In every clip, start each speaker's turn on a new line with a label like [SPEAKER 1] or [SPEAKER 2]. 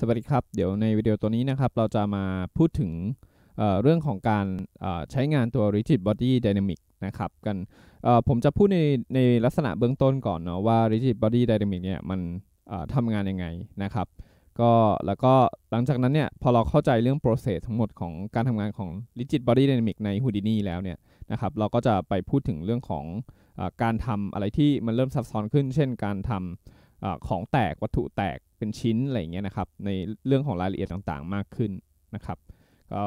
[SPEAKER 1] สวัสดีครับ เดี๋ยวในวิดีโอตัวนี้นะครับเราจะมาพูดถึงเเรื่องของการใช้งานตัว rigid body dynamic นะครับกันผมจะพูดในในลักษณะเบื้องต้นก่อนเนาะว่า rigid body dynamic เนี่ยมันทำงานยังไงนะครับก็แล้วก็หลังจากนั้นเนี่ยพอเราเข้าใจเรื่อง process ทั้งหมดของการทำงานของ rigid body dynamic ใน Houdini แล้วเนี่ยนะครับเราก็จะไปพูดถึงเรื่องของอการทำอะไรที่มันเริ่มซับซ้อนขึ้น เช่นการทำอของแตกวัตถุแตกเป็นชิ้นอะไรอย่างเงี้ยนะครับ ในเรื่องของรายละเอียดต่างๆ มากขึ้นนะครับ ก็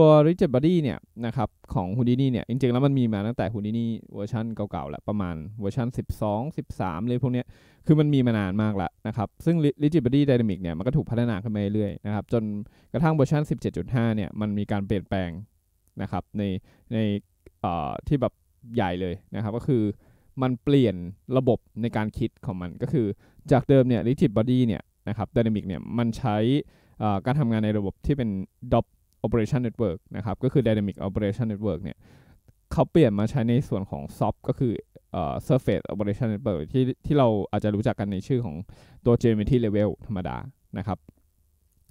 [SPEAKER 1] ตัว r i g i d body เนี่ยนะครับของฮูดินี่เนี่ย จริง ๆ แล้วมันมีมาตั้งแต่ฮูดินี่เวอร์ชันเก่าๆละประมาณเวอร์ชัน12 13เลยพวกเนี้ยคือมันมีมานานมากแล้วนะครับ ซึ่ง r i g i d body dynamic เนี่ยมันก็ถูกพัฒนาขึ้นมาเรื่อยๆนะครับ จนกระทั่งเวอร์ชัน17.5เนี่ยมันมีการเปลี่ยนแปลงนะครับในในที่แบบใหญ่เลยนะครับก็คือมันเปลี่ยนระบบในการคิดของมัน ก็คือจากเดิมเนี่ยลิทิ i บอดี้เนี่ยนะครับดินามิกเนี่ยมันใช้การทำงานในระบบที่เป็น DOP operation network นะครับ ก็คือ dynamic operation network เนี่ยเขาเปลี่ยนมาใช้ในส่วนของ soft ก็คือ surface operation network ที่ที่เราอาจจะรู้จักกันในชื่อของตัว geometry level ธรรมดานะครับ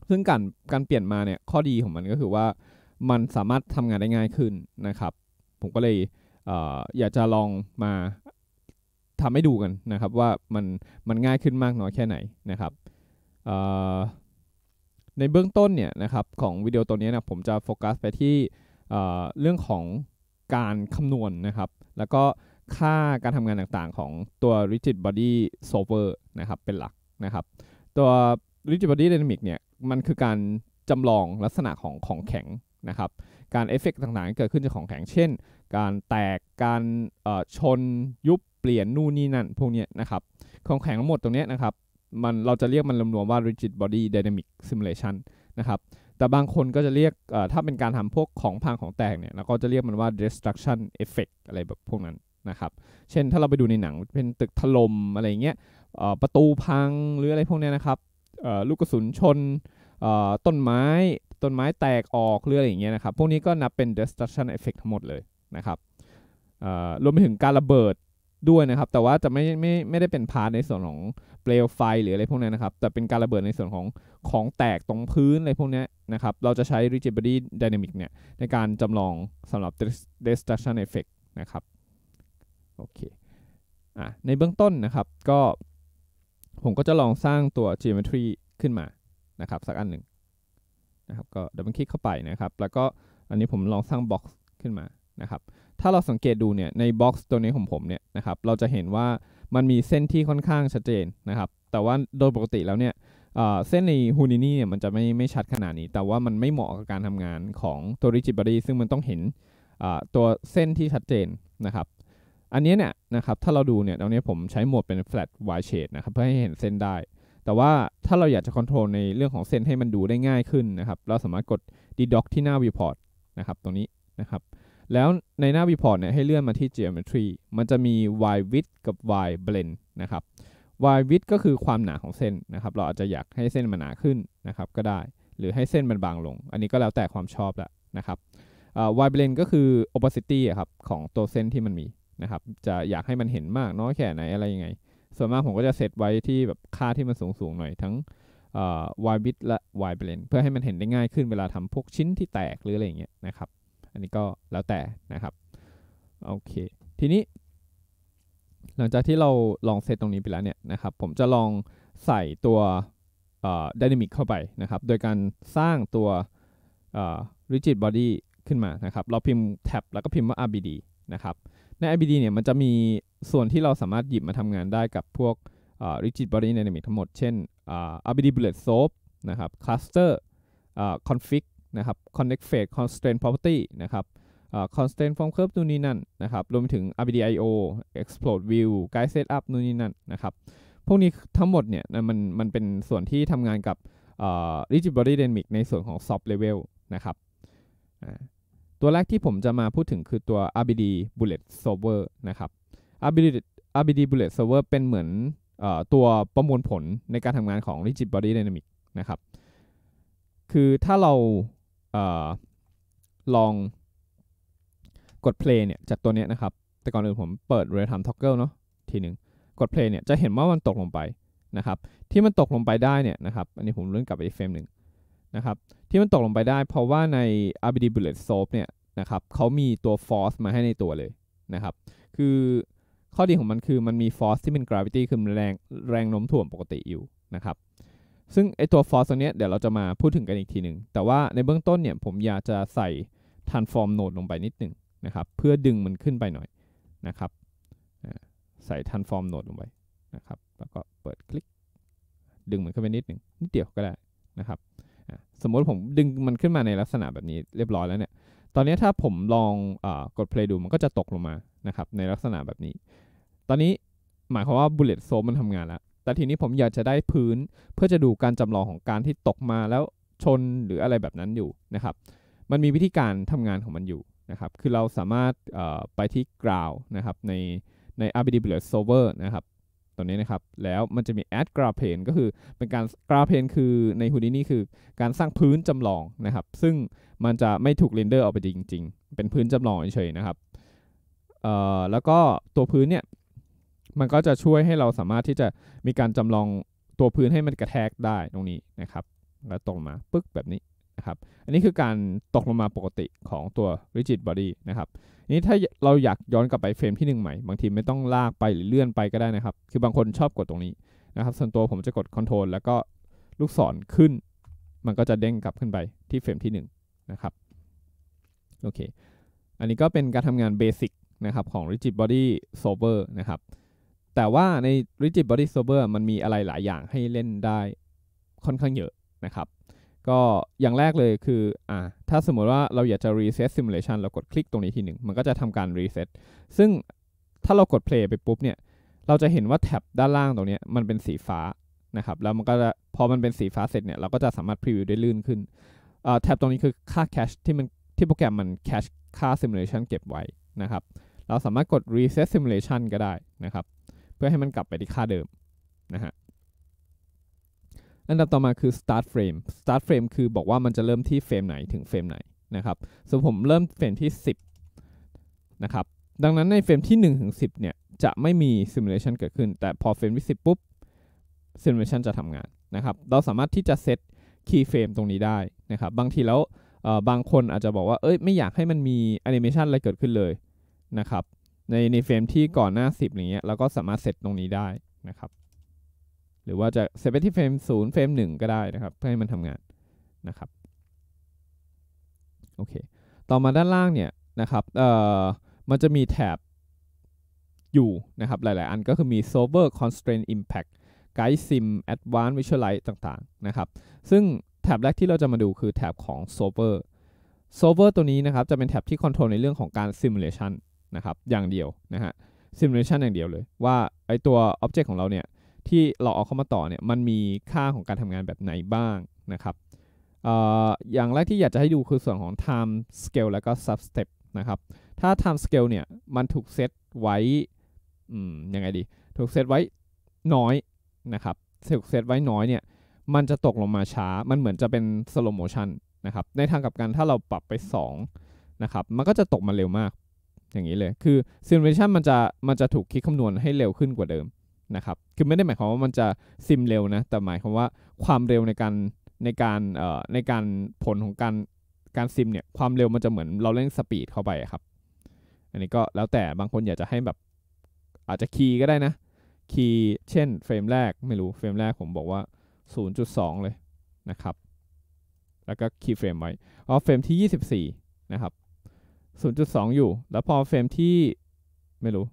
[SPEAKER 1] ซึ่งการการเปลี่ยนมาเนี่ยข้อดีของมันก็คือว่ามันสามารถทำงานได้ง่ายขึ้นนะครับ ผมก็เลยเอออยากจะลองมาทำให้ดูกันนะครับว่ามันมันง่ายขึ้นมากน้อยแค่ไหนนะครับในเบื้องต้นเนี่ยนะครับของวิดีโอตัวนี้นะผมจะโฟกัสไปที่เรื่องของการคำนวณนนะครับแล้วก็ค่าการทำงานต่างๆของตัว rigid body solver นะครับ เป็นหลักนะครับ ตัว rigid body dynamic เนี่ยมันคือการจำลองลักษณะของของแข็งนะครับการเอฟเฟกต่างๆ เกิดขึ้นจากของแข็ง เช่น การแตกการชนยุบ เปลี่ยน นู่นนี่นั่น พวกนี้นะครับ ของแข็งทั้งหมดตรงนี้นะครับ มันเราจะเรียกมันรวมๆว่า rigid body dynamic simulation นะครับ แต่บางคนก็จะเรียก ถ้าเป็นการทำพวกของพังของแตกเนี่ยเราก็จะเรียกมันว่า destruction effect อะไรแบบพวกนั้นนะครับ เช่นถ้าเราไปดูในหนังเป็นตึกถล่มอะไรเงี้ยประตูพัง หรืออะไรพวกนี้นะครับ ลูกกระสุนชนต้นไม้ต้นไม้แตกออกหรืออะไรอย่างเงี้ยนะครับ พวกนี้ก็นับเป็น destruction effect ทั้งหมดเลยนะครับ รวมไปถึงการระเบิดด้วยนะครับ แต่ว่าจะไม่ไม่ไม่ได้เป็นพาร์ทในส่วนของเปลวไฟหรืออะไรพวกนี้นะครับ แต่เป็นการระเบิดในส่วนของของแตกตรงพื้นอะไรพวกนี้นะครับ เราจะใช้ rigidity dynamic เนี่ยในการจำลองสำหรับ destruction effect นะครับ โอเคอ่ะในเบื้องต้นนะครับ ก็ผมก็จะลองสร้างตัว geometry ขึ้นมานะครับสักอันหนึ่งนะครับก็ดับเบิลคลิกเข้าไปนะครับ แล้วก็อันนี้ผมลองสร้างบ็อกซ์ขึ้นมานะครับ ถ้าเราสังเกตดูเนี่ยในบ็อกซ์ตัวนี้ของผมเนี่ยนะครับ เราจะเห็นว่ามันมีเส้นที่ค่อนข้างชัดเจนนะครับ แต่ว่าโดยปกติแล้วเนี่ยเส้นในฮูนินี่เนี่ยมันจะไม่ไม่ชัดขนาดนี้ แต่ว่ามันไม่เหมาะกับการทำงานของตัวริจิบารีซึ่งมันต้องเห็นตัวเส้นที่ชัดเจนนะครับ อันนี้เนี่ยนะครับถ้าเราดูเนี่ยตอนนี้ผมใช้โหมดเป็น flat wide shade นะครับเพื่อให้เห็นเส้นได้แต่ว่าถ้าเราอยากจะควบคุมในเรื่องของเส้นให้มันดูได้ง่ายขึ้นนะครับเราสามารถกดดีด็อกที่หน้า report นะครับตรงนี้นะครับแล้วในหน้า report เนี่ยให้เลื่อนมาที่ geometry มันจะมี y width กับ y blend นะครับ y width ก็คือความหนาของเส้นนะครับ เราอาจจะอยากให้เส้นมันหนาขึ้นนะครับก็ได้ หรือให้เส้นมันบางลง อันนี้ก็แล้วแต่ความชอบละนะครับ y blend ก็คือ opacity ครับของตัวเส้นที่มันมีนะครับจะอยากให้มันเห็นมากน้อยแค่ไหนอะไรยังไงส่วนมากผมก็จะเซตไว้ที่แบบค่าที่มันสูงสูงหน่อยทั้งวายบิตและวายเบลนเพื่อให้มันเห็นได้ง่ายขึ้นเวลาทำพวกชิ้นที่แตกหรืออะไรอย่างเงี้ยนะครับ อันนี้ก็แล้วแต่นะครับ โอเค ทีนี้ หลังจากที่เราลองเซตตรงนี้ไปแล้วเนี่ยนะครับ ผมจะลองใส่ตัวดินามิกเข้าไปนะครับ โดยการสร้างตัว rigid body ขึ้นมานะครับ เราพิมพ์แท็บแล้วก็พิมพ์ว่า RBD นะครับใน IBD เนี่ยมันจะมีส่วนที่เราสามารถหยิบมาทำงานได้กับพวก rigid body dynamic ทั้งหมด เช่น IBD bullet s o a p นะครับ cluster config นะครับ connect phase constraint property นะครับ constraint form curve นู่นนี่นั่นนะครับรวมถึง IBD IO explode view guide setup นู่นนี่นั่นนะครับ พวกนี้ทั้งหมดเนี่ยมันมันเป็นส่วนที่ทำงานกับ rigid body dynamic ในส่วนของ soft level นะครับตัวแรกที่ผมจะมาพูดถึงคือตัว RBD Bullet Solver นะครับ RBD RBD Bullet Solver เป็นเหมือนอตัวประมวลผลในการทำงานของ Rigid Body Dynamic s นะครับ คือถ้าเราเอลองกด play เนี่ยจากตัวเนี้ยนะครับ แต่ก่อนอื่นผมเปิด real time toggle เนาะทีหนึ่ง กด play เนี่ยจะเห็นว่ามันตกลงไปนะครับ ที่มันตกลงไปได้เนี่ยนะครับ อันนี้ผมเลื่อนกลับไปอีกเฟรมหนึ่งนะครับที่มันตกลงไปได้เพราะว่าใน RBD Bullet Soap เนี่ยนะครับเขามีตัว force มาให้ในตัวเลยนะครับ คือข้อดีของมันคือมันมี force ที่เป็น gravity คือแรงแรงโน้มถ่วงปกติอยู่นะครับ ซึ่งไอตัว force ตัวเนี้ยเดี๋ยวเราจะมาพูดถึงกันอีกทีหนึ่งแต่ว่าในเบื้องต้นเนี่ยผมอยากจะใส่ transform node ลงไปนิดหนึ่งนะครับ เพื่อดึงมันขึ้นไปหน่อยนะครับใส่ transform node ลงไปนะครับ แล้วก็เปิดคลิก ดึงมันขึ้นไปนิดหนึ่งนิดเดียวก็ได้นะครับสมมติผมดึงมันขึ้นมาในลักษณะแบบนี้เรียบร้อยแล้วเนี่ย ตอนนี้ถ้าผมลองอกด play ดูมันก็จะตกลงมานะครับ ในลักษณะแบบนี้ ตอนนี้หมายความว่า bullet s l o p มันทำงานแล้ว แต่ทีนี้ผมอยากจะได้พื้นเพื่อจะดูการจำลองของการที่ตกมาแล้วชนหรืออะไรแบบนั้นอยู่นะครับ มันมีวิธีการทำงานของมันอยู่นะครับ คือเราสามารถไปที่ ground นะครับในใน RBD Bullet Solver นะครับตัวนี้นะครับแล้วมันจะมี add g r a p h a n ก็คือเป็นการ g r a p h a n คือใน Houdini คือการสร้างพื้นจำลองนะครับ ซึ่งมันจะไม่ถูกเรนเดอร์ออกไปจริงๆ เป็นพื้นจำลองเฉยๆนะครับเอ่อแล้วก็ตัวพื้นเนี่ย มันก็จะช่วยให้เราสามารถที่จะมีการจำลองตัวพื้นให้มันกระแทกได้ตรงนี้นะครับ แล้วตรงมาปึ๊กแบบนี้นะครับอันนี้คือการตกลงมาปกติของตัว rigid body นะครับนี้ถ้าเราอยากย้อนกลับไปเฟรมที่ 1 ใหม่ บางทีไม่ต้องลากไปหรือเลื่อนไปก็ได้นะครับ คือบางคนชอบกดตรงนี้นะครับ ส่วนตัวผมจะกด Control แล้วก็ลูกศรขึ้น มันก็จะเด้งกลับขึ้นไปที่เฟรมที่1นะครับโอเคอันนี้ก็เป็นการทำงานเบสิกนะครับของ rigid body s o v e r นะครับ แต่ว่าใน rigid body s o v e r มันมีอะไรหลายอย่างให้เล่นได้ค่อนข้างเยอะนะครับก็อย่างแรกเลยคืออ่าถ้าสมมติว่าเราอยากจะ reset simulation เรากดคลิกตรงนี้ทีหนึ่ง มันก็จะทำการ reset ซึ่งถ้าเรากด play ไปปุ๊บเนี่ย เราจะเห็นว่าแท็บด้านล่างตรงนี้มันเป็นสีฟ้านะครับ แล้วมันก็จะพอมันเป็นสีฟ้าเสร็จเนี่ยเราก็จะสามารถ preview ได้ลื่นขึ้นอ่าแท็บตรงนี้คือค่า cache ที่มันที่โปรแกรมมัน cache ค่า simulation เก็บไว้นะครับ เราสามารถกด reset simulation ก็ได้นะครับ เพื่อให้มันกลับไปที่ค่าเดิมนะฮะอันดับต่อมาคือ start frame start frame คือบอกว่ามันจะเริ่มที่เฟรมไหนถึงเฟรมไหนนะครับส่วนผมเริ่มเฟรมที่ 10 นะครับ ดังนั้นในเฟรมที่ 1 ถึง 10 เนี่ยจะไม่มี simulation เกิดขึ้น แต่พอเฟรมที่ 10 ปุ๊บ simulation จะทำงานนะครับ เราสามารถที่จะเซต key frame ตรงนี้ได้นะครับ บางทีแล้วบางคนอาจจะบอกว่า เอ้ย ไม่อยากให้มันมี animation อะไรเกิดขึ้นเลยนะครับ ในในเฟรมที่ก่อนหน้า 10อย่างเงี้ยเราก็สามารถเซตตรงนี้ได้นะครับหรือว่าจะเซฟที่เฟรม 0 เฟรม 1 ก็ได้นะครับเพื่อให้มันทำงาน นะครับโอเคต่อมาด้านล่างเนี่ยนะครับเอ่อมันจะมีแท็บอยู่นะครับหลายๆ อันก็คือมี solver constraint impact guide sim advanced visualize ต่าง ๆ นะครับ ซึ่งแท็บแรกที่เราจะมาดูคือแท็บของ solver solver ตัวนี้นะครับจะเป็นแท็บที่คอนโทรลในเรื่องของการ simulation นะครับอย่างเดียวนะฮะ simulation อย่างเดียวเลย ว่าไอตัว object ของเราเนี่ยที่เราเอาเข้ามาต่อเนี่ย มันมีค่าของการทำงานแบบไหนบ้างนะครับออย่างแรกที่อยากจะให้ดูคือส่วนของ time scale แล้วก็ sub step นะครับ ถ้า time scale เนี่ย มันถูกเซตไว้ยังไงดี ถูกเซตไว้น้อยนะครับถูกเซตไว้น้อยเนี่ย มันจะตกลงมาช้า มันเหมือนจะเป็น slow motion นะครับ ในทางกับการถ้าเราปรับไป2นะครับ มันก็จะตกมาเร็วมาก อย่างนี้เลย คือ simulation มันจะ มันจะถูกคิดคำนวณให้เร็วขึ้นกว่าเดิมนะครับ คือไม่ได้หมายความว่ามันจะซิมเร็วนะ แต่หมายความว่าความเร็วในการในการเอ่อในการผลของการการซิมเนี่ย ความเร็วมันจะเหมือนเราเล่นสปีดเข้าไปครับ อันนี้ก็แล้วแต่บางคนอยากจะให้แบบอาจจะคีย์ก็ได้นะ คีย์ เช่นเฟรมแรก ไม่รู้ เฟรมแรกผมบอกว่า 0.2 เลยนะครับ แล้วก็คีย์เฟรมไว้อ๋อเฟรมที่ 24 นะครับ 0.2 อยู่ แล้วพอเฟรมที่ไม่รู้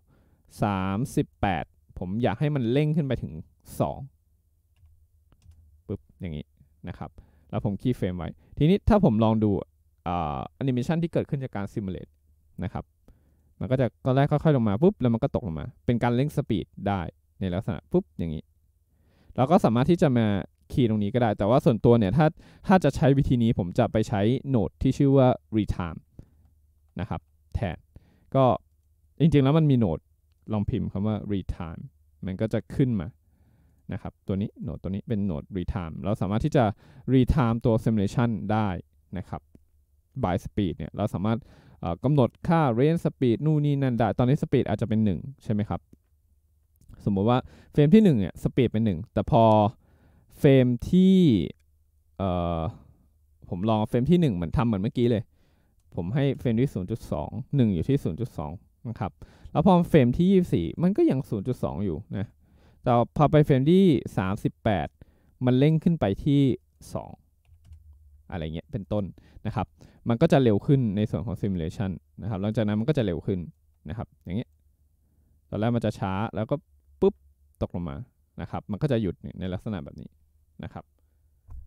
[SPEAKER 1] 38ผมอยากให้มันเร่งขึ้นไปถึง 2ปึ๊บ อย่างนี้นะครับ แล้วผมคีย์เฟรมไว้ ทีนี้ถ้าผมลองดูแอนิเมชันที่เกิดขึ้นจากการซิมูเลตนะครับ มันก็จะกอนแรกค่อยๆลงมาปุ๊บ แล้วมันก็ตกลงมา เป็นการเร่งสปีดได้ ในลักษณะปุ๊บ อย่างนี้ เราก็สามารถที่จะมาคีย์ตรงนี้ก็ได้ แต่ว่าส่วนตัวเนี่ย ถ้าถ้าจะใช้วิธีนี้ ผมจะไปใช้โนดที่ชื่อว่า retime นะครับ แทน ก็จริงๆแล้วมันมีโนดลองพิมพ์คำว่า retime มันก็จะขึ้นมานะครับ ตัวนี้โหนดตัวนี้เป็นโหนด retime เราสามารถที่จะ retime ตัว simulation ได้นะครับ by speed เนี่ยเราสามารถกำหนดค่า range speed นู่นนี่นั่นได้ตอนนี้ speed อาจจะเป็น 1 ใช่ไหมครับ สมมติว่าเฟรมที่1เนี่ย speed เป็น 1 แต่พอเฟรมที่ผมลองเฟรมที่1เหมือนทำเหมือนเมื่อกี้เลย ผมให้เฟรมที่ 0.2 1 อยู่ที่ 0.2นะครับ แล้วพอเฟรมที่ 24 มันก็ยัง0.2 อยู่นะ แต่พอไปเฟรมที่ 38 มันเร่งขึ้นไปที่ 2 อะไรเงี้ยเป็นต้นนะครับ มันก็จะเร็วขึ้นในส่วนของซิมูเลชันนะครับ หลังจากนั้นมันก็จะเร็วขึ้นนะครับ อย่างเงี้ยตอนแรกมันจะช้าแล้วก็ปุ๊บตกลงมานะครับ มันก็จะหยุดในลักษณะแบบนี้นะครับ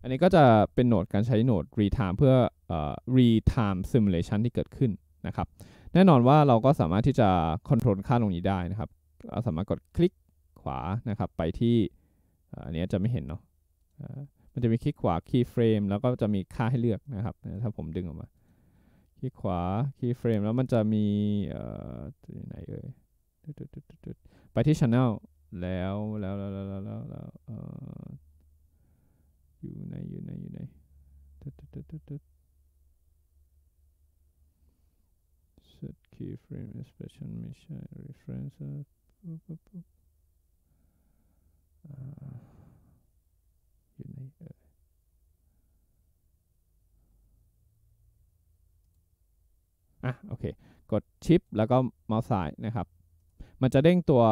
[SPEAKER 1] อันนี้ก็จะเป็นโหนดการใช้โหนด retime เพื่อ retime simulation ที่เกิดขึ้นนะครับแน่นอนว่าเราก็สามารถที่จะคอนโทรลค่าตรงนี้ได้นะครับเราสามารถกดคลิกขวานะครับไปที่อันนี้จะไม่เห็นเนาะมันจะมีคลิกขวาคีย์เฟรมแล้วก็จะมีค่าให้เลือกนะครับ ถ้าผมดึงออกมา คลิกขวาคีย์เฟรมแล้วมันจะมีเอ่อไหนเอ่ยไปที่ channel ลแล้วแล้วแล้วแล้วแล้วอยู่ไหนอยู่ไหนอยู่ไหน keyframe expression a ม่ i ช่ reference ปุ๊บปุ e บปอ่อ่ะโอเคกดชิปแล้วก็เมาส์ซ้ายนะครับ มันจะเด้งตัว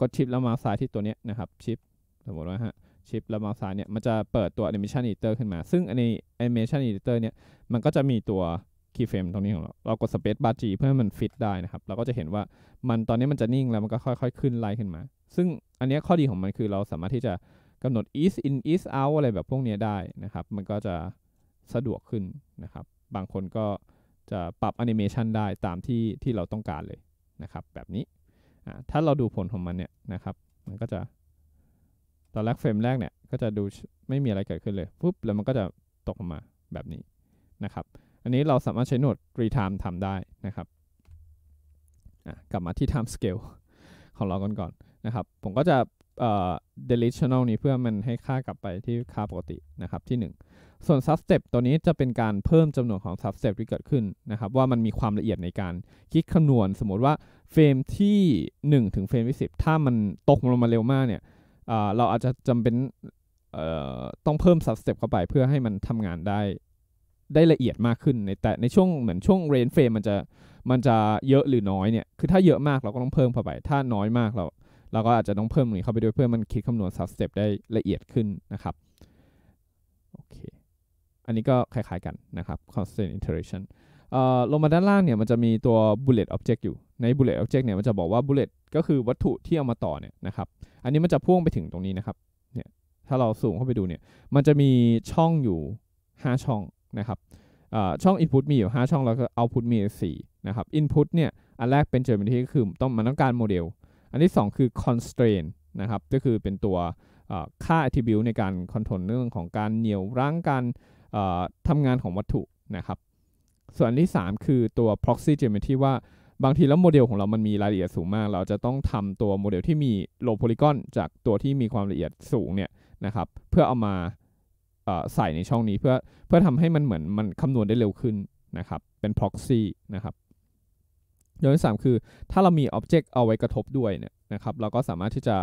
[SPEAKER 1] กดชิปแล้วเมาส์ซ้ายที่ตัวนี้นะครับชิปสมมติว่าฮะชิปแล้วเมาส์ซ้ายเนี่ยมันจะเปิดตัว Animation Editor ขึ้นมา ซึ่งอันนี้ Animation Editor เนี่ยมันก็จะมีตัวคีย์เฟรมตรงนี้ของเรา เรากดสเปซบาร์จีเพื่อให้มันฟิตได้นะครับ เราก็จะเห็นว่ามันตอนนี้มันจะนิ่งแล้วมันก็ค่อย ๆ ขึ้น ไล่ขึ้นมา ซึ่งอันนี้ข้อดีของมันคือเราสามารถที่จะกำหนด is in is out อะไรแบบพวกนี้ได้นะครับ มันก็จะสะดวกขึ้นนะครับ บางคนก็จะปรับแอนิเมชันได้ตามที่ที่เราต้องการเลยนะครับ แบบนี้ ถ้าเราดูผลของมันเนี่ยนะครับ มันก็จะตอนแรกเฟรมแรกเนี่ย ก็จะดูไม่มีอะไรเกิดขึ้นเลย ปุ๊บ แล้วมันก็จะตกออกมาแบบนี้นะครับอันนี้เราสามารถใช้โหนด retime ทำได้นะครับ กลับมาที่ time scale ของเรากันก่อนนะครับ ผมก็จะ delete channel นี้เพื่อมันให้ค่ากลับไปที่ค่าปกตินะครับที่ 1 ส่วน substep ตัวนี้จะเป็นการเพิ่มจำนวนของ substep ที่เกิดขึ้นนะครับ ว่ามันมีความละเอียดในการคิดคำนวณสมมติว่าเฟรมที่ 1 ถึงเฟรมที่ 10 ถ้ามันตกลงมาเร็วมากเนี่ยเราอาจจะจำเป็นต้องเพิ่ม substep เข้าไปเพื่อให้มันทำงานได้ได้ละเอียดมากขึ้นในแต่ในช่วงเหมือนช่วงเรนเฟรมมันจะมันจะเยอะหรือน้อยเนี่ย คือถ้าเยอะมากเราก็ต้องเพิ่มเข้าไป ถ้าน้อยมากเราเราก็อาจจะต้องเพิ่มนี้เข้าไปด้วยเพื่อมันคิดคำนวณสับสเต็ปได้ละเอียดขึ้นนะครับ โอเค อันนี้ก็คล้ายๆกันนะครับ constant iteration ลงมาด้านล่างเนี่ยมันจะมีตัว bullet object อยู่ ใน bullet object เนี่ยมันจะบอกว่า bullet ก็คือวัตถุที่เอามาต่อเนี่ยนะครับ อันนี้มันจะพ่วงไปถึงตรงนี้นะครับ เนี่ยถ้าเราสูงเข้าไปดูเนี่ย มันจะมีช่องอยู่ 5 ช่องนะครับช่อง Input มีอยู่ 5 ช่องแล้วก็ Output มี4นะครับ Input เนี่ยอันแรกเป็นอร์ม a n y ก็คือต้องมันต้องการโมเดล อันที่ 2 คือ constraint นะครับก็คือเป็นตัวค่า attribute ในการคอนโทรลเรื่องของการเหนี่ยวรั้งการทำงานของวัตถุนะครับส่วนอันที่ 3 คือตัว proxy geometry ว่า บางที แล้วโมเดลของเรามันมีรายละเอียดสูงมาก เราจะต้องทำตัวโมเดลที่มีโลโพลิกอนจากตัวที่มีความละเอียดสูงเนี่ยนะครับเพื่อเอามาใส่ในช่องนี้เพื่อเพื่อทำให้มันเหมือนมันคำนวณได้เร็วขึ้นนะครับ เป็น proxy นะครับอย่างที่3คือถ้าเรามีออ็บเจกต์เอาไว้กระทบด้วยเนี่ยนะครับ เราก็สามารถที่จะ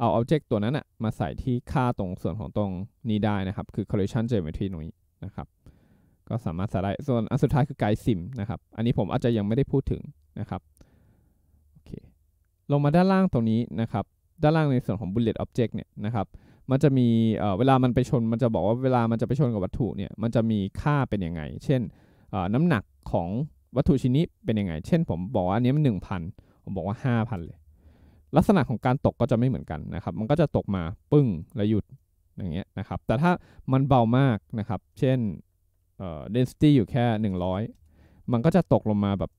[SPEAKER 1] เอาอ็อบเจกต์ตัวนั้นอะมาใส่ที่ค่าตรงส่วนของตรงนี้ได้นะครับคือ collision geometry นี้นะครับก็สามารถใส่ได้ส่วนอันสุดท้ายคือ guide sim นะครับอันนี้ผมอาจจะยังไม่ได้พูดถึงนะครับโอเค ลงมาด้านล่างตรงนี้นะครับ ด้านล่างในส่วนของ bullet object เนี่ยนะครับมันจะมีเวลา มันไปชน มันจะบอกว่า เวลามันจะไปชนกับวัตถุ เนี่ย มันจะมีค่าเป็นยังไง เช่น น้ำหนักของวัตถุชิ้นนี้เป็นยังไง เช่น ผมบอกว่าอันนี้มันหนึ่งพันผมบอกว่าห้าพันเลย ลักษณะของการตกก็จะไม่เหมือนกันนะครับ มันก็จะตกมาปึ้งแล้วหยุด อย่างเงี้ยนะครับ แต่ถ้ามันเบามากนะครับ เช่นเอ่อ density อยู่แค่ 100 มันก็จะตกลงมาแบบ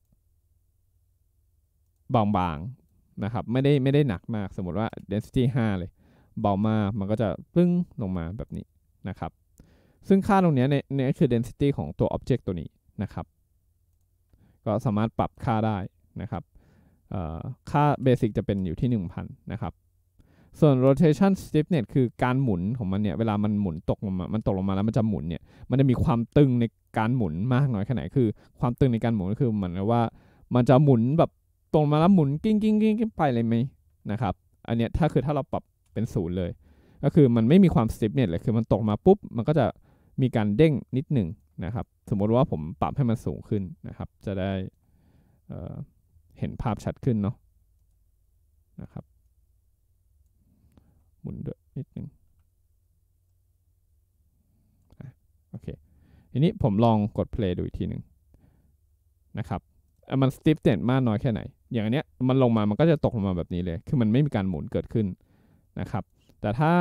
[SPEAKER 1] บางๆนะครับ ไม่ได้ไม่ได้หนักมาก สมมติว่า density 5เลยเบามากมันก็จะปึ้งลงมาแบบนี้นะครับ ซึ่งค่าตรงนี้เนี่ยคือ density ของตัว object ตัวนี้นะครับ ก็สามารถปรับค่าได้นะครับค่าเบสิกจะเป็นอยู่ที่ 1000 นะครับ ส่วน rotation stiffness คือการหมุนของมันเนี่ย เวลามันหมุนตกลงมา มันตกลงมาแล้วมันจะหมุนเนี่ย มันจะมีความตึงในการหมุนมากน้อยแค่ไหน คือความตึงในการหมุนก็คือเหมือนว่ามันจะหมุนแบบตรงมาแล้วหมุนกิ้งกิ้งกิ้งไปเลยไหมนะครับ อันเนี้ยถ้าคือถ้าเราปรับเป็นศูนย์เลย ก็คือมันไม่มีความสติปเนี่ยเลย คือมันตกมาปุ๊บ มันก็จะมีการเด้งนิดหนึ่งนะครับ สมมติว่าผมปรับให้มันสูงขึ้นนะครับ จะได้เเห็นภาพชัดขึ้นเนาะ นะครับ หมุนด้วยนิดนึง โอเคทีนี้ผมลองกด play ดูอีกทีหนึ่งนะครับ มันสติปเด่นมากน้อยแค่ไหน อย่างเนี้ย มันลงมา มันก็จะตกลงมาแบบนี้เลย คือมันไม่มีการหมุนเกิดขึ้นนะครับแต่ถ้า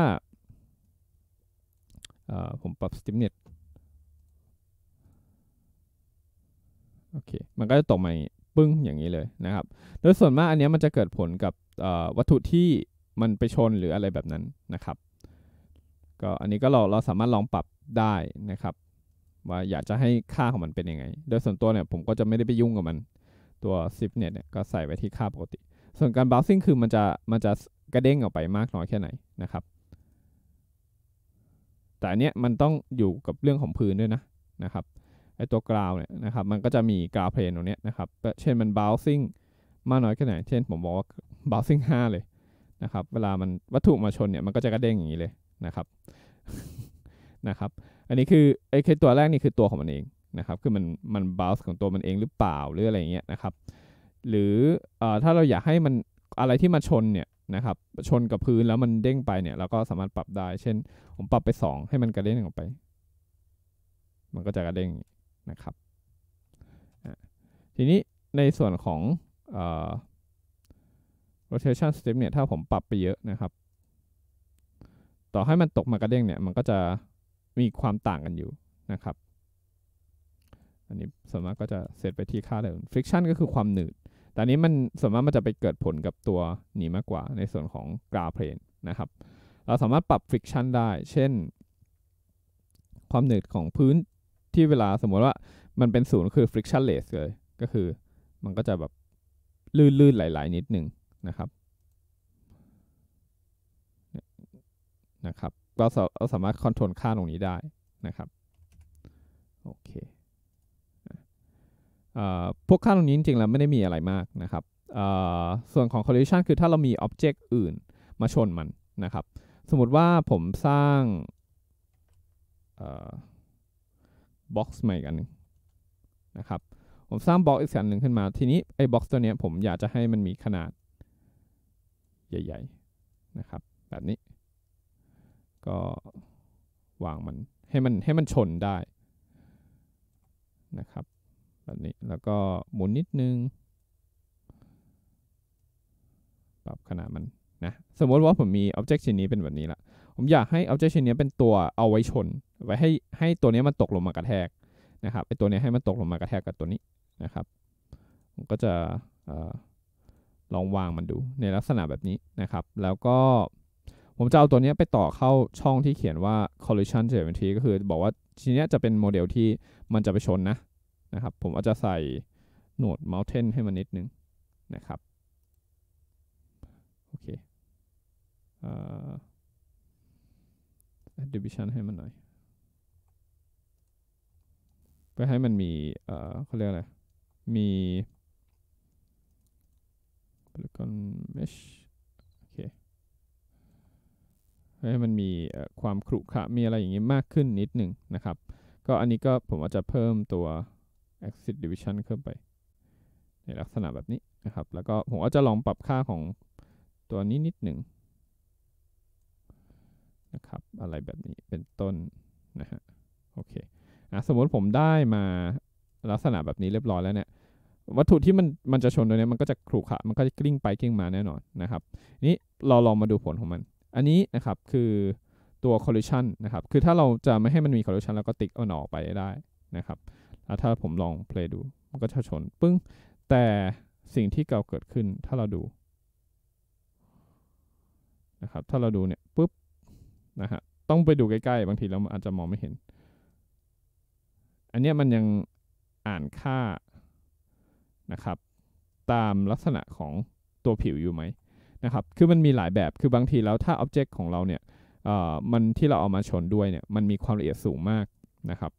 [SPEAKER 1] ผมปรับสติมเน็ตโอเคมันก็จะตกมาปึ้งอย่างนี้เลยนะครับ โดยส่วนมากอันนี้มันจะเกิดผลกับวัตถุที่มันไปชนหรืออะไรแบบนั้นนะครับก็อันนี้ก็เราเราสามารถลองปรับได้นะครับ ว่าอยากจะให้ค่าของมันเป็นยังไง โดยส่วนตัวเนี่ยผมก็จะไม่ได้ไปยุ่งกับมันตัวซิปเนี่ยก็ใส่ไว้ที่ค่าปกติ ส่วนการบราวซิ่งคือมันจะมันจะกระเด้งออกไปมากน้อยแค่ไหนนะครับ แต่อันเนี้ยมันต้องอยู่กับเรื่องของพื้นด้วยนะ นะครับไอตัวกราวเนี่ยนะครับมันก็จะมีกราวเพลนตรงเนี้ยนะครับเช่นมัน bouncing มากน้อยแค่ไหน เช่น ผมบอกว่า bouncing าเลยนะครับ เวลามันวัตถุมาชนเนี่ยมันก็จะกระเด้งอย่างนี้เลยนะครับ นะครับ อันนี้คือไอ้คือตัวแรกนี่คือตัวของมันเองนะครับ คือมันมันบา u n ์ของตัวมันเองหรือเปล่า หรืออะไรเงี้ยนะครับ หรืออถ้าเราอยากให้มันอะไรที่มาชนเนี่ยนะครับชนกับพื้นแล้วมันเด้งไปเนี่ยเราก็สามารถปรับได้ เช่นผมปรับไป 2 ให้มันกระเด้งออกไป มันก็จะกระเด้งนะครับทีนี้ในส่วนของ rotation step เนี่ยถ้าผมปรับไปเยอะนะครับ ต่อให้มันตกมากระเด้งเนี่ยมันก็จะมีความต่างกันอยู่นะครับ อันนี้สามารก็จะเซตไปที่ค่าเดิม friction ก็คือความหนืดแต่นี้มันส่วนมากมันจะไปเกิดผลกับตัวนี้มากกว่าในส่วนของกราเพลนนะครับ เราสามารถปรับฟริกชันได้ เช่น ความหนืดของพื้นที่เวลาสมมติว่ามันเป็นศูนย์คือฟริ c ชั o n l e เลย ก็คือมันก็จะแบบลื่นๆไหลๆนิดหนึ่งนะครับ นะครับ เราสามารถคอนโทรลค่าตรงนี้ได้นะครับ โอเคพวกค่าตรงนี้จริงๆแล้วไม่ได้มีอะไรมากนะครับ ส่วนของ collision คือถ้าเรามี object อื่นมาชนมันนะครับ สมมติว่าผมสร้าง box ใหม่กันนะครับ ผมสร้าง box อีกสันหนึ่งขึ้นมา ทีนี้ไอ้ box ตัวนี้ผมอยากจะให้มันมีขนาดใหญ่ ๆนะครับ แบบนี้ ก็วางมันให้มันให้มันชนได้นะครับแบบนี้แล้วก็หมุนนิดนึง ปรับขนาดมันนะสมมติว่าผมมีออ็บเจกต์ชิ้นนี้เป็นแบบนี้ละผมอยากให้ออ็บเจกต์ชิ้นนี้เป็นตัวเอาไว้ชนไว้ให้ให้ตัวนี้มันตกลงมากระแทกนะครับไอตัวนี้ให้มันตกลงมากระแทกกับตัวนี้นะครับ ผมก็จะลองวางมันดูในลักษณะแบบนี้นะครับ แล้วก็ผมจะเอาตัวนี้ไปต่อเข้าช่องที่เขียนว่า collision geometry ก็คือบอกว่าทีนี้จะเป็นโมเดลที่มันจะไปชนนะะครับผมอาจจะใส่โหนด Mountain ให้มันนิดนึงนะครับ โอเคเอ่อ Division ให้มันหน่อยเพื่อให้มันมีเอ่อเขาเรียกอะไร มี Polygon Mesh โอเคเพื่อให้มันมีความขรุขระมีอะไรอย่างนี้มากขึ้นนิดหนึ่งนะครับ ก็อันนี้ก็ผมอาจจะเพิ่มตัว axis division ขึ้นไปในลักษณะแบบนี้นะครับ แล้วก็ผมก็จะลองปรับค่าของตัวนี้นิดหนึ่งนะครับอะไรแบบนี้เป็นต้นนะฮะโอเคอ่ะสมมติผมได้มาลักษณะแบบนี้เรียบร้อยแล้วเนี่ยวัตถุที่มันมันจะชนตัวนี้ มันก็จะครุขระมันก็จะกลิ้งไปกลิ้งมาแน่นอนนะครับนี้เราลองมาดูผลของมัน อันนี้นะครับคือตัว collision นะครับคือถ้าเราจะไม่ให้มันมี collision เราก็ติ๊กเอาหนออกไปได้นะครับถ้าผมลองเพลย์ดู มันก็จะชนปึ้ง แต่สิ่งที่เก่าเกิดขึ้นถ้าเราดูนะครับ ถ้าเราดูเนี่ยปึ๊บนะฮะต้องไปดูใกล้ๆ บางทีเราอาจจะมองไม่เห็น อันนี้มันยังอ่านค่านะครับตามลักษณะของตัวผิวอยู่ไหมนะครับ คือมันมีหลายแบบคือบางทีแล้วถ้าอ็อบเจกต์ของเราเนี่ยมันที่เราเอามาชนด้วยเนี่ยมันมีความละเอียดสูงมากนะครับ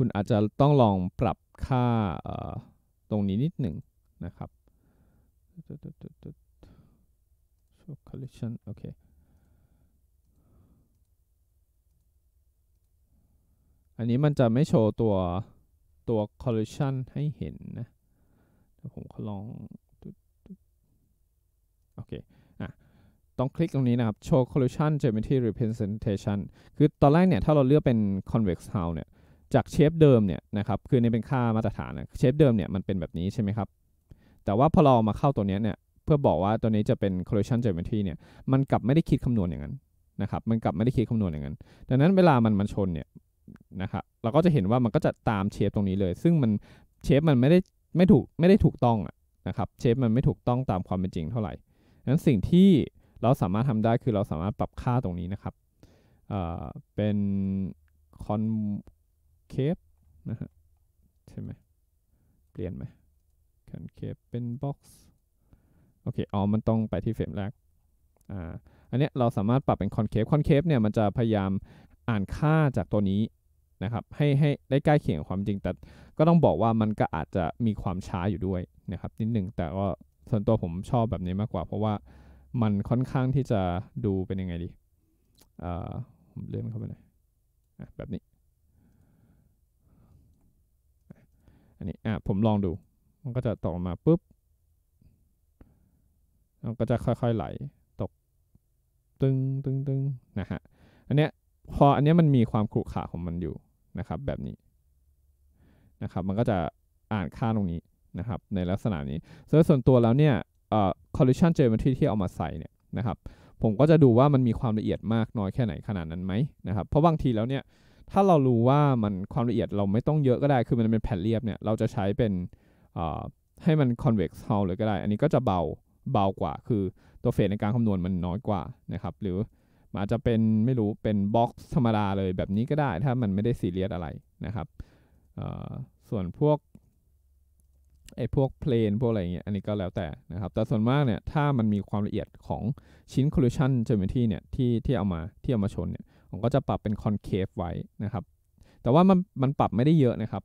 [SPEAKER 1] คุณอาจจะต้องลองปรับค่าตรงนี้นิดหนึ่งนะครับ show collision โอเค อันนี้มันจะไม่โชว์ตัวตัว collision ให้เห็นนะเดี๋ยวผมขอลองโอเคอ่ะต้องคลิกตรงนี้นะครับ show collision geometry representation คือตอนแรกเนี่ย ถ้าเราเลือกเป็น convex hull เนี่ยจากเชฟเดิมเนี่ยนะครับ คือนี่เป็นค่ามาตรฐานนะเชฟเดิมเนี่ยมันเป็นแบบนี้ใช่ไหมครับ แต่ว่าพอเรามาเข้าตัวนี้เนี่ย เพื่อบอกว่าตัวนี้จะเป็น collision geometry เนี่ย มันกลับไม่ได้คิดคำนวณอย่างนั้นนะครับ มันกลับไม่ได้คิดคำนวณอย่างนั้น ดังนั้นเวลามันมันชนเนี่ยนะครับ เราก็จะเห็นว่ามันก็จะตามเชฟตรงนี้เลย ซึ่งมันเชฟมันไม่ได้ไม่ถูกไม่ได้ถูกต้องนะครับ เชฟมันไม่ถูกต้องตามความเป็นจริงเท่าไหร่ดังนั้นสิ่งที่เราสามารถทำได้คือเราสามารถปรับค่าตรงนี้นะครับเเป็น con cape นะฮะใช่ไหมเปลี่ยนไหม can c a ป e เป็น box โอเคอ๋อมันต้องไปที่เฟรมแรกอ่าอันเนี้ยเราสามารถปรับเป็น concave concave เนี่ยมันจะพยายามอ่านค่าจากตัวนี้นะครับ ให้ให้ได้ใกล้เคียงความจริงแต่ก็ต้องบอกว่ามันก็อาจจะมีความช้าอยู่ด้วยนะครับนิดหนึ่งแต่ก็ส่วนตัวผมชอบแบบนี้มากกว่า เพราะว่ามันค่อนข้างที่จะดูเป็นยังไงดีเอ่อผมเลื่อนเข้าไปหน่อยแบบนี้อันนี้อ่ะผมลองดู มันก็จะตกมาปุ๊บ มันก็จะค่อยๆไหลตกตึงตึงตึงนะฮะอันเนี้ยพออันเนี้ยมันมีความขรุขระของมันอยู่นะครับแบบนี้นะครับมันก็จะอ่านค่าตรงนี้นะครับในลักษณะนี้ซึ่ส่วนตัวแล้วเนี่ยเอ่อ collision geometry ที่เอามาใส่เนี่ยนะครับผมก็จะดูว่ามันมีความละเอียดมากน้อยแค่ไหนขนาดนั้นไหมนะครับเพราะบางทีแล้วเนี่ยถ้าเรารู้ว่ามันความละเอียดเราไม่ต้องเยอะก็ได้ คือมันเป็นแผ่นเรียบเนี่ยเราจะใช้เป็นให้มัน convex hull เลยก็ได้ อันนี้ก็จะเบา เบากว่า คือตัวเฟสในการคำนวณมันน้อยกว่านะครับ หรืออาจจะเป็นไม่รู้ เป็นบ็อกซ์ธรรมดาเลยแบบนี้ก็ได้ ถ้ามันไม่ได้ซีเรียสอะไรนะครับ ส่วนพวก ไอ้พวกเพลนพวกอะไรเงี้ย อันนี้ก็แล้วแต่นะครับ แต่ส่วนมากเนี่ยถ้ามันมีความละเอียดของชิ้น collision จอ o m e t ี y เนี่ยที่ที่เอามาที่เอามาชนเนี่ยมก็จะปรับเป็นคอนเคฟไว้นะครับ แต่ว่ามันมันปรับไม่ได้เยอะนะครับ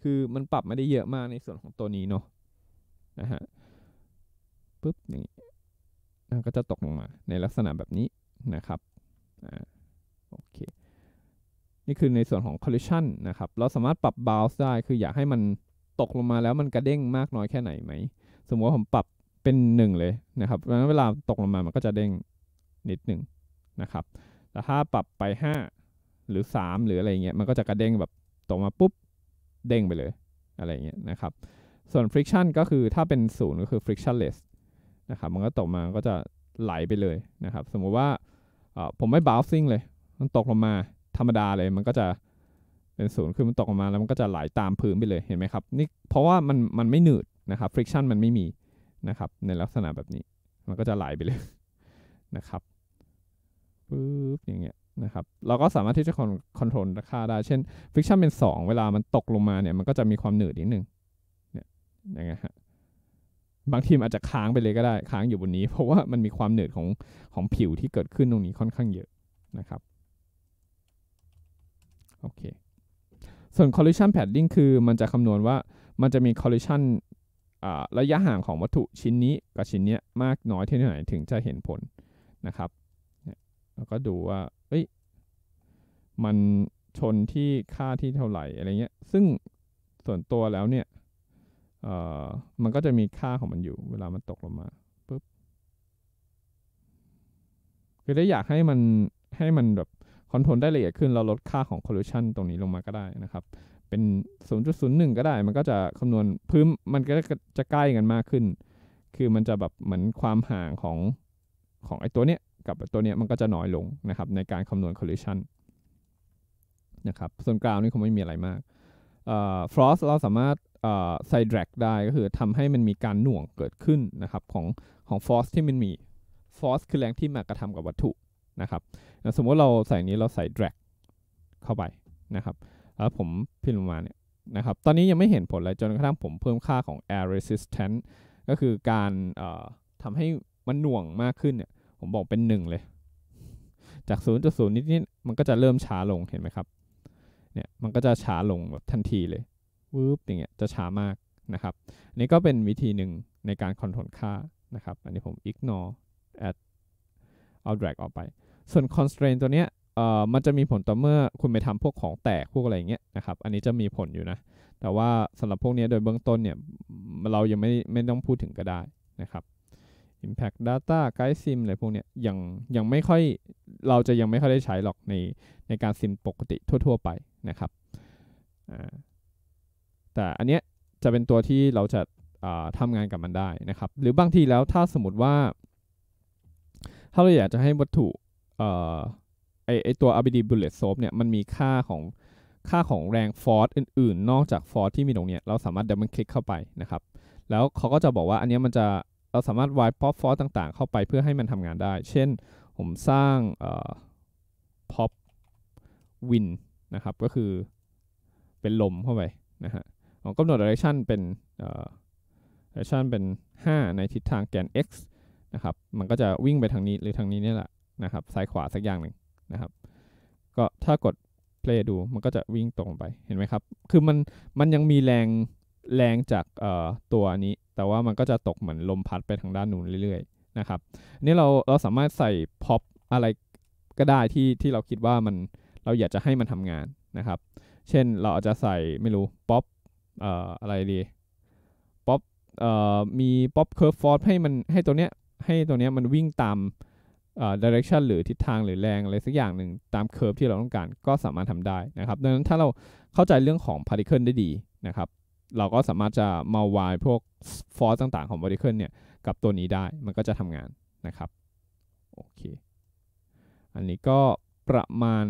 [SPEAKER 1] คือมันปรับไม่ได้เยอะมากในส่วนของตัวนี้เนาะ นะฮะปุ๊บอย่างนี้ก็จะตกลงมาในลักษณะแบบนี้นะครับ อ่า โอเค นี่คือในส่วนของ collision นะครับ เราสามารถปรับ bounce ได้ คืออยากให้มันตกลงมาแล้วมันกระเด้งมากน้อยแค่ไหนไหม สมมติว่าผมปรับเป็น 1 เลยนะครับเพราะฉะนั้นเวลาตกลงมามันก็จะเด้งนิดหนึ่งนะครับแต่ถ้าปรับไป5หรือ3 หรืออะไรเงี้ยมันก็จะกระเด้งแบบตกมาปุ๊บเด้งไปเลย อะไรเงี้ยนะครับ ส่วน friction ก็คือถ้าเป็นศูนย์ก็คือ frictionless นะครับมันก็ตกมาก็จะไหลไปเลยนะครับสมมุติว่าผมไม่ bouncing เลย มันตกลงมา ธรรมดาเลยมันก็จะเป็นศูนย์คือมันตกลงมาแล้วมันก็จะไหลาตามพื้นไปเลยเห็นไหมครับนี่เพราะว่ามันมันไม่หนืดนะครับ friction มันไม่มีนะครับ ในลักษณะแบบนี้ มันก็จะไหลไปเลยนะครับปึ๊บอย่างเงี้ยนะครับ เราก็สามารถที่จะคอนโทรลราคาได้ เช่นฟิกชันเป็น 2 เวลามันตกลงมาเนี่ย มันก็จะมีความหนืดนิดนึง เนี่ยอย่างเงี้ยฮะ บางทีมอาจจะค้างไปเลยก็ได้ ค้างอยู่บนนี้ เพราะว่ามันมีความหนืดของของผิวที่เกิดขึ้นตรงนี้ค่อนข้างเยอะนะครับ โอเค ส่วน collision padding คือมันจะคำนวณว่ามันจะมี collision ระยะห่างของวัตถุชิ้นนี้กับชิ้นนี้มากน้อยเท่าไหร่ถึงจะเห็นผลนะครับแล้วก็ดูว่าเอ้ย มันชนที่ค่าที่เท่าไหร่อะไรเงี้ย ซึ่งส่วนตัวแล้วเนี่ย เอ่อ มันก็จะมีค่าของมันอยู่ เวลามันตกลงมาปุ๊บ คือได้อยากให้มัน ให้มันแบบคอนโทรลได้ละเอียดขึ้น เราลดค่าของคอลลูชันตรงนี้ลงมาก็ได้นะครับ เป็น 0.01 ก็ได้มันก็จะคำนวณพื้นมันก็จะใกล้กันมากขึ้น คือมันจะแบบเหมือนความห่างของของไอตัว เนี้ยกับตัวนี้มันก็จะน้อยลงนะครับในการคำนวณ collision นะครับ ส่วนกราวนี่คงไม่มีอะไรมากฟลอสเราสามารถใส่ดร a กได้ก็คือทำให้มันมีการหน่วงเกิดขึ้นนะครับของของฟอสที่มันมีฟอสคือแรงที่มากระทำกับวัตถุนะครับ สมมติเราใส่นี้เราใส่ดร a กเข้าไปนะครับ แล้วผมพิมพ์มาเนี่ยนะครับ ตอนนี้ยังไม่เห็นผลเลย จนกระทั่งผมเพิ่มค่าของ air resistance ก็คือการทำให้มันหน่วงมากขึ้นเนี่ยผมบอกเป็นหนึ่งเลย จาก0.0นนิดๆมันก็จะเริ่มช้าลงเห็นไหมครับ เนี่ย มันก็จะช้าลงแบบทันทีเลยวืบอย่างเงี้ย จะช้ามากนะครับ อันนี้ก็เป็นวิธีหนึ่งในการคอนโทรลค่านะครับ อันนี้ผม ignore a d d เอา drag ออกไป ส่วน constraint ตัวเนี้ย เอ่อ มันจะมีผลต่อเมื่อคุณไปทำพวกของแตก พวกอะไรอย่างเงี้ยนะครับ อันนี้จะมีผลอยู่นะ แต่ว่าสำหรับพวกนี้โดยเบื้องต้นเนี่ยเรายังไม่ไม่ต้องพูดถึงก็ได้นะครับ Impact Data Guide SIM อะไรพวกเนี้ย ยัง ยังไม่ค่อย เราจะยังไม่ค่อยได้ใช้หรอกใน ในการซิมปกติทั่วๆไปนะครับแต่อันเนี้ย จะเป็นตัวที่เราจะาทำงานกับมันได้นะครับ หรือบางทีแล้วถ้าสมมติว่า ถ้าเราอยากจะให้วัตถุอไอไอตัว RBD Bullet Soap เนี่ยมันมีค่าของ ค่าของแรงฟอร์สอื่นๆ นอกจากฟอร์สที่มีตรงเนี้ย เราสามารถเดัมันคลิกเข้าไปนะครับ แล้วเขาก็จะบอกว่าอันนี้มันจะเราสามารถวายพ๊อปฟอสต่างๆ เข้าไปเพื่อให้มันทำงานได้ เช่น ผมสร้างพ็อปวินนะครับ ก็คือเป็นลมเข้าไปนะฮะผมกำหนด direction เป็น direction เป็น 5 ในทิศทางแกน x นะครับ มันก็จะวิ่งไปทางนี้ หรือทางนี้นี่แหละนะครับ ซ้ายขวาสักอย่างหนึ่งนะครับ ก็ถ้ากด play ดูมันก็จะวิ่งตรงไป เห็นไหมครับ คือมันมันยังมีแรงแรงจากตัวนี้แต่ว่ามันก็จะตกเหมือนลมพัดไปทางด้านนู้นเรื่อยๆ นะครับ นี่เราเราสามารถใส่พ็อปอะไรก็ได้ที่ที่เราคิดว่ามันเราอยากจะให้มันทำงานนะครับ เช่นเราอาจจะใส่ไม่รู้ป๊อปเอ่ออะไรดีป๊อปเอ่อมีป๊อปเคอร์ฟฟอร์สให้มันให้ตัวเนี้ย ให้ตัวเนี้ยมันวิ่งตามเอ่อ direction หรือทิศทางหรือแรงอะไรสักอย่างหนึ่งตามเคอร์ฟที่เราต้องการก็สามารถทำได้นะครับ ดังนั้นถ้าเราเข้าใจเรื่องของ particle ได้ดีนะครับเราก็สามารถจะมาวายพวก ฟอสต่างๆของ v a r t i c l เนี่ยกับตัวนี้ได้มันก็จะทำงานนะครับโอเคอันนี้ก็ประมาณ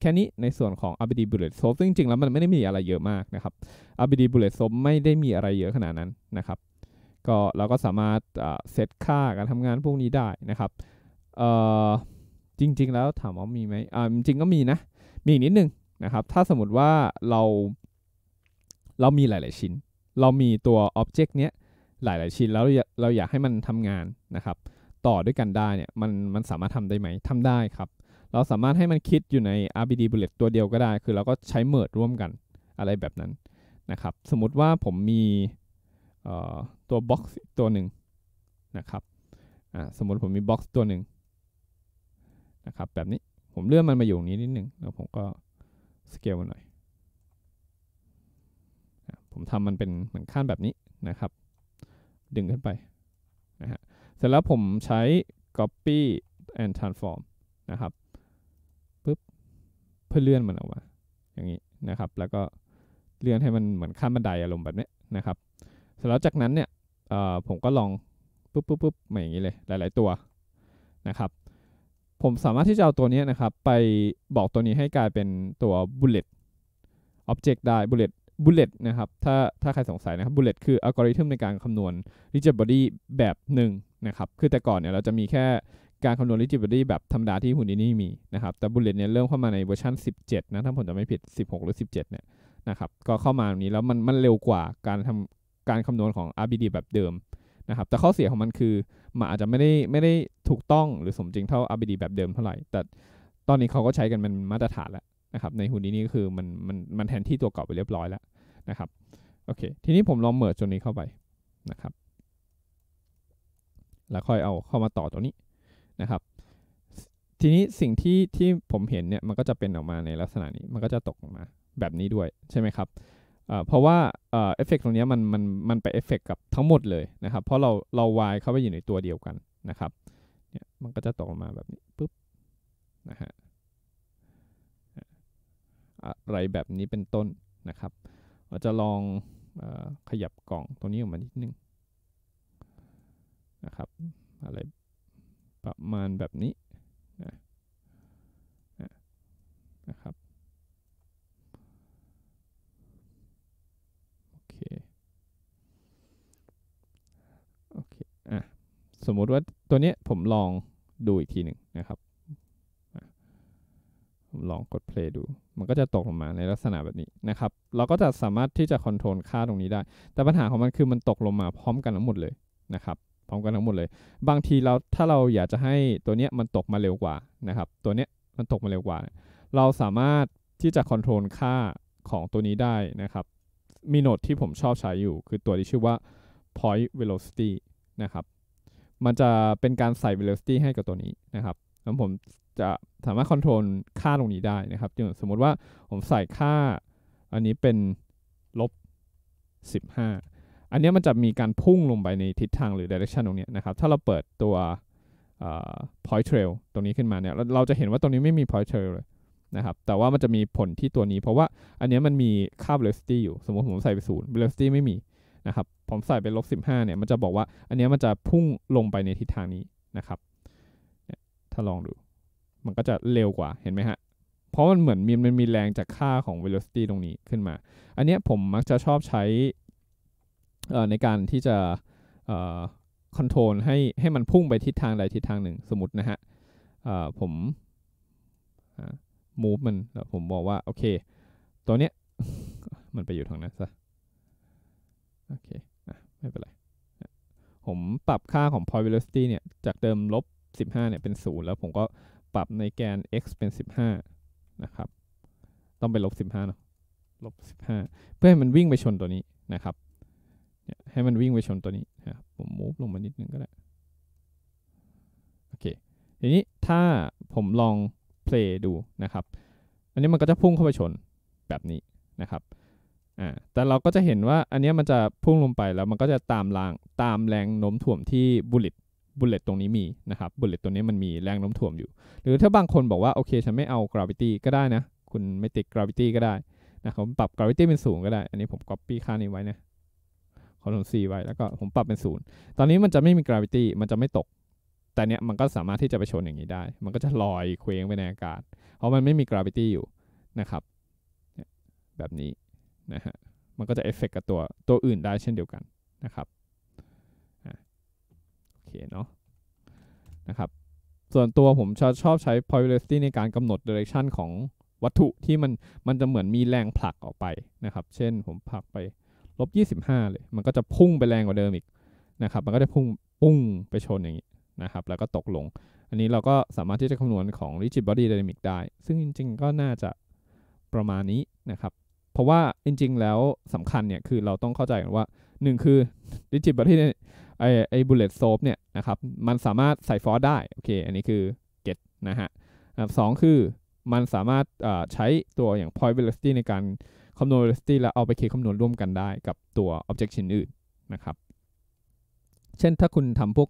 [SPEAKER 1] แค่นี้ในส่วนของ a b d Bullet Soap ซึ่งจริง ๆ แล้วมันไม่ได้มีอะไรเยอะมากนะครับ a b d Bullet Soap ไม่ได้มีอะไรเยอะขนาดนั้นนะครับก็เราก็สามารถเซตค่าการทำงานพวกนี้ได้นะครับจริงๆ แล้วถามว่ามีไหมจริงๆ ก็มีนะ มีอีกนิดนึงนะครับ ถ้าสมมติว่าเราเรามีหลาย ๆชิ้น เรามีตัวอ็อบเจกต์เนี้ยหลายๆชิ้นแล้วเราอยากให้มันทำงานนะครับ ต่อด้วยกันได้เนี่ยมันมันสามารถทำได้ไหมทำได้ครับ เราสามารถให้มันคิดอยู่ใน RBD bullet ตัวเดียวก็ได้คือเราก็ใช้เมิร์ดร่วมกันอะไรแบบนั้นนะครับสมมติว่าผมมีตัวบ็อกซ์ตัวหนึ่งนะครับสมมติผมมีบ็อกซ์ตัวหนึ่งนะครับแบบนี้ผมเลื่อนมันมาอยู่ตรงนี้นิดนึง แล้วผมก็สเกลมันหน่อยผมทำมันเป็นเหมือนขั้นแบบนี้นะครับ ดึงขึ้นไปนะฮะ เสร็จแล้วผมใช้ copy and transform นะครับ ปึ๊บ เพื่อเลื่อนมันออกมา อย่างนี้นะครับ แล้วก็เลื่อนให้มันเหมือนขั้นบันไดอารมณ์แบบนี้นะครับ เสร็จแล้วจากนั้นเนี่ยผมก็ลองปึ๊บปึ๊บปึ๊บมาอย่างนี้เลย หลาย ๆ ตัวนะครับ ผมสามารถที่จะเอาตัวนี้นะครับ ไปบอกตัวนี้ให้กลายเป็นตัว bullet object ได้ bullet บูลเลตนะครับถ้าถ้าใครสงสัยนะครับบูลเลตคืออัลกอริทึมในการคำนวณิจิ i บอดี้แบบหนึ่งนะครับคือแต่ก่อนเนี่ยเราจะมีแค่การคำนวณิจิ i บอดี้แบบธรรมดาที่หุ่นนี้นี่มีนะครับแต่บูลเลตเนี่ยเริ่มเข้ามาในเวอร์ชัน17นะถ้าผมจะไม่ผิด 16 หรือ 17เนี่ยนะครับก็เข้ามาแบบนี้แล้วมันมันเร็วกว่าการทำการคำนวณของ RBD แบบเดิมนะครับแต่ข้อเสียของมันคือ มันอาจจะไม่ได้ไม่ได้ถูกต้องหรือสมจริงเท่า RBD แบบเดิมเท่าไหร่แต่ตอนนี้เขาก็ใช้กันมันมาตรฐานแล้วนะครับในหุ่นนี้นี่ก็คือมันมันมันแทนที่ตัวเก่าไปเรียบร้อยแล้วนะครับโอเคทีนี้ผมลองเมิร์จตัวนี้เข้าไปนะครับ แล้วค่อยเอาเข้ามาต่อตัวนี้นะครับ ทีนี้สิ่งที่ที่ผมเห็นเนี่ยมันก็จะเป็นออกมาในลักษณะนี้ มันก็จะตกออกมาแบบนี้ด้วยใช่ไหมครับเพราะว่าเอฟเฟกตรงนี้มันมันมันไปเอฟเฟกกับทั้งหมดเลยนะครับ เพราะเราเราวายเข้าไปอยู่ในตัวเดียวกันนะครับเนี่ยมันก็จะตกมาแบบนี้ปุ๊บนะฮะอะไรแบบนี้เป็นต้นนะครับเราจะลองอขยับกล่องตรงนี้ออกมานิดนึงนะครับอะไรประมาณแบบนี้นะนะครับโอเคโอเคอ่ะสมมติว่าตัวนี้ผมลองดูอีกทีหนึ่งนะครับมลองกด play ดู มันก็จะตกลงมาในลักษณะแบบนี้นะครับ เราก็จะสามารถที่จะคอนโทรลค่าตรงนี้ได้ แต่ปัญหาของมันคือมันตกลงมาพร้อมกันทั้งหมดเลยนะครับ พร้อมกันทั้งหมดเลย บางทีเราถ้าเราอยากจะให้ตัวเนี้ยมันตกมาเร็วกว่านะครับ ตัวเนี้ยมันตกมาเร็วกว่า เราสามารถที่จะคอนโทรลค่าของตัวนี้ได้นะครับ มีโนดที่ผมชอบใช้อยู่ คือตัวที่ชื่อว่า point velocity นะครับ มันจะเป็นการใส่ velocity ให้กับตัวนี้นะครับแล้วผมจะสามารถคอนโทรลค่าตรงนี้ได้นะครับอย่างสมมติว่าผมใส่ค่า อันนี้เป็นลบ 15 อันนี้มันจะมีการพุ่งลงไปในทิศทางหรือ direction ตรงนี้นะครับ ถ้าเราเปิดตัว point trail ตรงนี้ขึ้นมาเนี่ยเราเราจะเห็นว่าตรงนี้ไม่มี point trail เลยนะครับ แต่ว่ามันจะมีผลที่ตัวนี้ เพราะว่าอันนี้มันมีค่า velocity อยู่ สมมติผมใส่ไปศูนย์ velocity ไม่มีนะครับ ผมใส่ไปลบ 15เนี่ยมันจะบอกว่าอันนี้มันจะพุ่งลงไปในทิศทางนี้นะครับถ้าลองดูมันก็จะเร็วกว่า เห็นไหมฮะ เพราะมันเหมือนมีมันมีแรงจากค่าของ velocity ตรงนี้ขึ้นมา อันนี้ผมมักจะชอบใช้ ในการที่จะคอนโทรลให้ให้มันพุ่งไปทิศทางใดทิศทางหนึ่ง สมมตินะฮะ ผม move มัน แล้วผมบอกว่า โอเค ตัวเนี้ย มันไปอยู่ทางนั้นซะ โอเค ไม่เป็นไร ผมปรับค่าของ point velocity เนี่ย จากเดิมลบ15เนี่ยเป็น0แล้วผมก็ปรับในแกน x เป็น 15 นะครับ ต้องไปลบ 15เนาะลบ 15 เพื่อให้มันวิ่งไปชนตัวนี้นะครับ ให้มันวิ่งไปชนตัวนี้นะผมมูฟลงมานิดนึงก็ได้โอเค ทีนี้ถ้าผมลองเพลย์ดูนะครับ อันนี้มันก็จะพุ่งเข้าไปชนแบบนี้นะครับ่าแต่เราก็จะเห็นว่าอันนี้มันจะพุ่งลงไปแล้วมันก็จะตามราง ตามแรงโน้มถ่วงที่บุลิตบุลเลตตรงนี้มีนะครับ บุลเลตตัวนี้มันมีแรงโน้มถ่วงอยู่ หรือถ้าบางคนบอกว่า โอเคฉันไม่เอากราวิตี้ก็ได้นะ คุณไม่ติดกราวิตี้ก็ได้นะครับปรับกราวิตี้เป็นศูนย์ก็ได้ อันนี้ผมก๊อปปี้ค่านี้ไว้นะ ขอนงซีไว้ แล้วก็ผมปรับเป็นศูนย์ ตอนนี้มันจะไม่มีกราวิตี้มันจะไม่ตก แต่เนี้ยมันก็สามารถที่จะไปชนอย่างนี้ได้ มันก็จะลอยเคว้งไปในอากาศ เพราะมันไม่มีกราวิตี้อยู่นะครับ แบบนี้นะฮะ มันก็จะเอฟเฟกกับตัวตัวอื่นได้เช่นเดียวกันนะครับเคเนาะนะครับส่วนตัวผมชอบชอบใช้ p o l a r i t y ในการกำหนด direction ของวัตถุที่มันมันจะเหมือนมีแรงผลักออกไปนะครับเช่นผมผลักไปลบ 25เลย มันก็จะพุ่งไปแรงกว่าเดิมอีกนะครับมันก็จะพุ่งปุ้งไปชนอย่างนี้นะครับแล้วก็ตกลง อันนี้เราก็สามารถที่จะคำนวณของ rigid body dynamic ได้ ซึ่งจริงๆก็น่าจะประมาณนี้นะครับเพราะว่าจริงๆแล้วสำคัญเนี่ยคือเราต้องเข้าใจกันว่า1คือ rigid body ไอ้ไอ้บุลเลตโซฟเนี่ยนะครับ มันสามารถใส่ฟอสได้โอเค อันนี้คือเก็ตนะฮะสองคือมันสามารถใช้ตัวอย่าง point velocity ในการคำนวณ velocity แล้วเอาไปคิดคำนวณร่วมกันได้กับตัว object ชิ้นอื่นนะครับ เช่นถ้าคุณทำพวก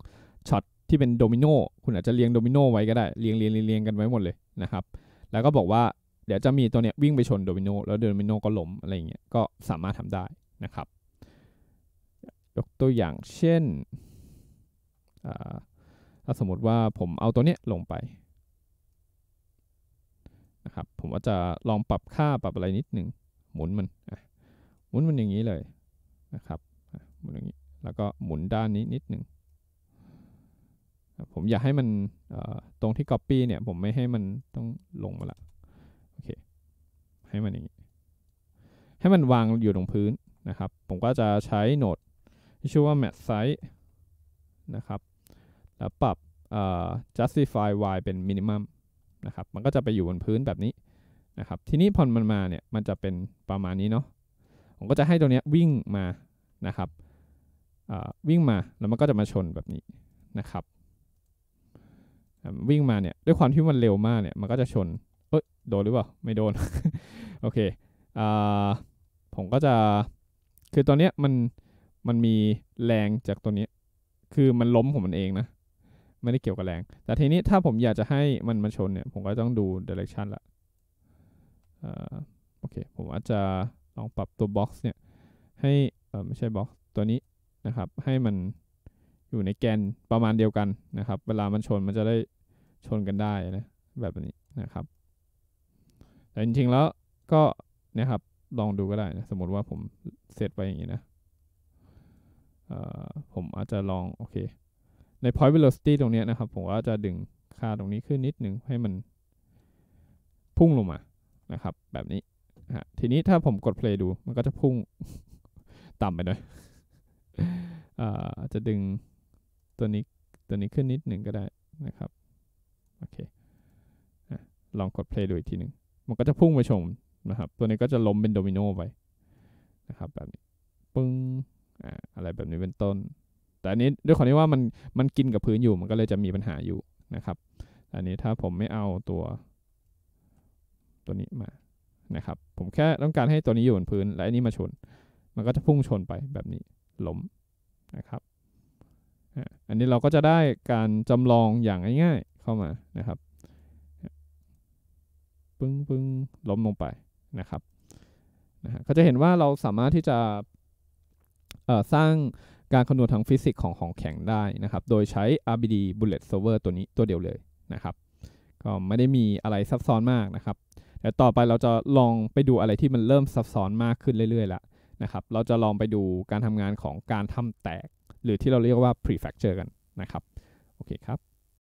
[SPEAKER 1] ช็อตที่เป็นโดมิโนคุณอาจจะเรียงโดมิโนไว้ก็ได้ เรียงเรียงเรียงกันไว้หมดเลยนะครับ แล้วก็บอกว่าเดี๋ยวจะมีตัวเนี้ยวิ่งไปชนโดมิโนแล้วโดมิโนก็ล้มอะไรเงี้ยก็สามารถทำได้นะครับยกตัวอย่างเช่นถ้าสมมติว่าผมเอาตัวเนี้ยลงไปนะครับ ผมว่าจะลองปรับค่าปรับอะไรนิดหนึ่งหมุนมันหมุนมันอย่างนี้เลยนะครับ หมุนอย่างนี้ แล้วก็หมุนด้านนี้นิดหนึ่งผมอยากให้มันตรงที่ Copy เนี่ย ผมไม่ให้มันต้องลงมาละ โอเค ให้มันอย่างนี้ ให้มันวางอยู่ตรงพื้นนะครับ ผมก็จะใช้โหนดที่ชื่อว่า match size นะครับ แล้วปรับ justify y เป็น minimum นะครับ มันก็จะไปอยู่บนพื้นแบบนี้นะครับ ทีนี้พอมันมาเนี่ย มันจะเป็นประมาณนี้เนาะ ผมก็จะให้ตัวเนี้ย วิ่งมานะครับ วิ่งมา แล้วมันก็จะมาชนแบบนี้นะครับ วิ่งมาเนี่ยด้วยความที่มันเร็วมากเนี่ย มันก็จะชนเอ้ยโดนหรือเปล่า ไม่โดน โอเคผมก็จะ คือตอนเนี้ยมันมันมีแรงจากตัวนี้ คือมันล้มของมันเองนะ ไม่ได้เกี่ยวกับแรง แต่ทีนี้ถ้าผมอยากจะให้มันมาชนเนี่ย ผมก็ต้องดู direction ละโอเค ผมอาจจะลองปรับตัวบ็อกซ์เนี่ย ให้ไม่ใช่บ็อกซ์ตัวนี้นะครับ ให้มันอยู่ในแกนประมาณเดียวกันนะครับ เวลามันชน มันจะได้ชนกันได้นะแบบนี้นะครับ แต่จริงๆแล้วก็นะครับ ลองดูก็ได้นะ สมมติว่าผมเซตไปอย่างนี้นะผมอาจจะลองโอเค ใน point velocity ตรงนี้นะครับ ผมว่าจะดึงค่าตรงนี้ขึ้นนิดหนึ่งให้มัน พุ่งลงมานะครับ แบบนี้ฮะทีนี้ถ้าผมกด play ดู มันก็จะพุ่งต่ำไปหน่อยอาจจะดึงตัวนี้ตัวนี้ขึ้นนิดหนึ่งก็ได้นะครับโอเคลองกด play ดูอีกทีหนึ่งมันก็จะพุ่งไปชมนะครับตัวนี้ก็จะล้มเป็นโดมิโนไปนะครับ แบบนี้ปึ้งอะไรแบบนี้เป็นต้น แต่อันนี้ด้วยความที่ว่ามันมันกินกับพื้นอยู่มันก็เลยจะมีปัญหาอยู่นะครับ อันนี้ถ้าผมไม่เอาตัว ตัวนี้มานะครับ ผมแค่ต้องการให้ตัวนี้อยู่บนพื้นและอันนี้มาชน มันก็จะพุ่งชนไปแบบนี้ล้มนะครับ อันนี้เราก็จะได้การจำลองอย่างง่ายๆเข้ามานะครับ ปึ้งปึ้งล้มลงไปนะครับนะฮะก็จะเห็นว่าเราสามารถที่จะสร้างการคำนวณทางฟิสิกส์ของของแข็งได้นะครับ โดยใช้ RBD Bullet Solver ตัวนี้ตัวเดียวเลยนะครับ ก็ไม่ได้มีอะไรซับซ้อนมากนะครับเดี๋ยวต่อไปเราจะลองไปดูอะไรที่มันเริ่มซับซ้อนมากขึ้นเรื่อยๆละนะครับ เราจะลองไปดูการทำงานของการทำแตก หรือที่เราเรียกว่า prefacture กันนะครับโอเคครับ